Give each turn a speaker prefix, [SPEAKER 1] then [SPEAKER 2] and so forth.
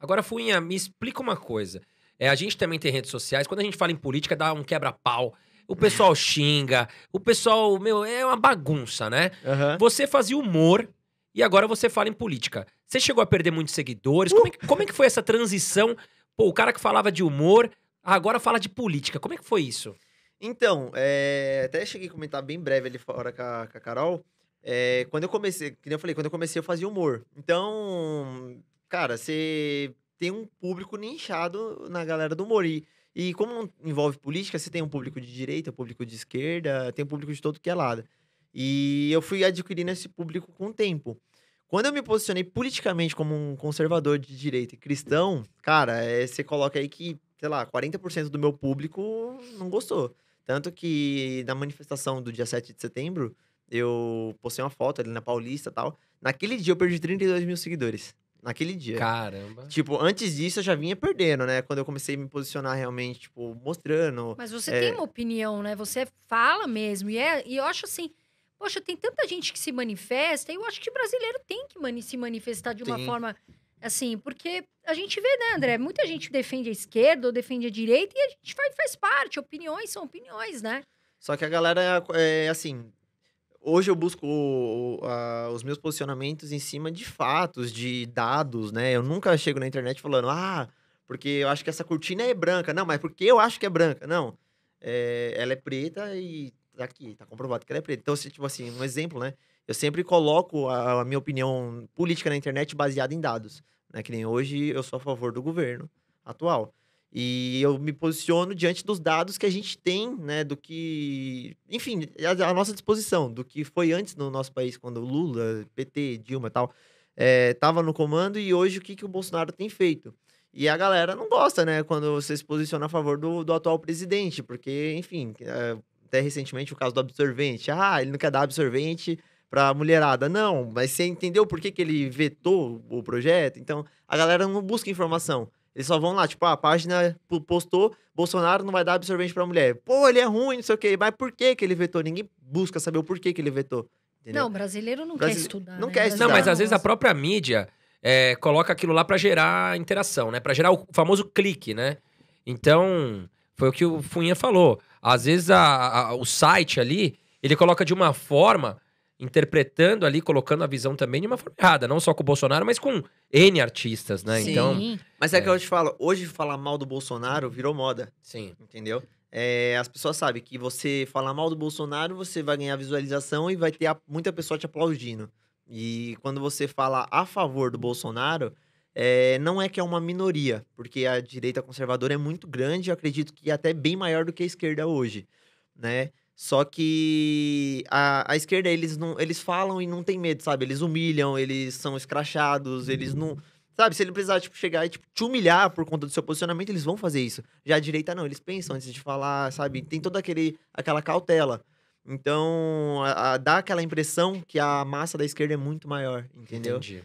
[SPEAKER 1] Agora, Fuinha, me explica uma coisa. É, a gente também tem redes sociais. Quando a gente fala em política, dá um quebra-pau. O pessoal xinga, o pessoal, meu, é uma bagunça, né? Uhum. Você fazia humor e agora você fala em política. Você chegou a perder muitos seguidores. Como, é que, uh! como é que foi essa transição? Pô, o cara que falava de humor agora fala de política. Como é que foi isso?
[SPEAKER 2] Então, é, até cheguei a comentar bem breve ali fora com a, com a Carol. É, quando eu comecei, como eu falei, quando eu comecei eu fazia humor. Então, cara, você tem um público nichado na galera do Mori. E como envolve política, você tem um público de direita, um público de esquerda, tem um público de todo que é lado. E eu fui adquirindo esse público com o tempo. Quando eu me posicionei politicamente como um conservador de direita e cristão, cara, é, você coloca aí que, sei lá, 40% do meu público não gostou. Tanto que na manifestação do dia 7 de setembro, eu postei uma foto ali na Paulista e tal. Naquele dia eu perdi 32 mil seguidores. Naquele dia. Caramba. Tipo, antes disso eu já vinha perdendo, né? Quando eu comecei a me posicionar realmente, tipo, mostrando. Mas você é... tem uma
[SPEAKER 1] opinião, né? Você fala mesmo. E, é, e eu acho assim. Poxa, tem tanta gente que se manifesta, e eu acho que o brasileiro tem que mani se manifestar de uma forma assim, porque a gente vê, né, André? Muita gente defende a esquerda ou defende a direita e a gente faz, faz parte. Opiniões são opiniões, né?
[SPEAKER 2] Só que a galera, é, assim, hoje eu busco uh, os meus posicionamentos em cima de fatos, de dados, né? Eu nunca chego na internet falando, ah, porque eu acho que essa cortina é branca. Não, mas porque eu acho que é branca. Não. É, ela é preta e tá aqui, tá comprovado que ela é preta. Então, se, tipo assim, um exemplo, né? Eu sempre coloco a, a minha opinião política na internet baseada em dados. Né? Que nem hoje eu sou a favor do governo atual. E eu me posiciono diante dos dados que a gente tem, né, do que, enfim, a nossa disposição, do que foi antes no nosso país, quando Lula, PT, Dilma e tal, estava eh, é, no comando e hoje o que, que o Bolsonaro tem feito. E a galera não gosta, né, quando você se posiciona a favor do, do atual presidente, porque, enfim, eh, até recentemente o caso do absorvente. Ah, ele não quer dar absorvente para mulherada. Não, mas você entendeu por que, que ele vetou o projeto? Então, a galera não busca informação. Eles só vão lá, tipo, ah, a página postou, Bolsonaro não vai dar absorvente pra mulher. Pô, ele é ruim, não sei o quê. Mas por que que ele vetou? Ninguém busca saber o porquê que ele vetou. Entendeu? Não,
[SPEAKER 1] brasileiro não Brasile... quer estudar. Não né? quer estudar. Não, mas às vezes a própria mídia é, coloca aquilo lá para gerar interação, né? Pra gerar o famoso clique, né? Então, foi o que o Funinha falou. Às vezes a, a, o site ali, ele coloca de uma forma interpretando ali, colocando a visão também de uma forma errada, não só com o Bolsonaro, mas com N artistas, né? Sim. Então,
[SPEAKER 2] mas é, é que eu te falo, hoje falar mal do Bolsonaro virou moda. Sim. Entendeu? É, as pessoas sabem que você falar mal do Bolsonaro, você vai ganhar visualização e vai ter muita pessoa te aplaudindo. E quando você fala a favor do Bolsonaro, é, não é que é uma minoria, porque a direita conservadora é muito grande, eu acredito que é até bem maior do que a esquerda hoje, né? Só que a, a esquerda, eles não eles falam e não tem medo, sabe? Eles humilham, eles são escrachados, eles não. Uhum. Sabe, se ele precisar, tipo, chegar e tipo, te humilhar por conta do seu posicionamento, eles vão fazer isso. Já a direita, não, eles pensam antes de falar, sabe? Tem toda aquele, aquela cautela. Então, a, a, dá aquela impressão que a massa da esquerda é muito maior, entendeu? Entendi.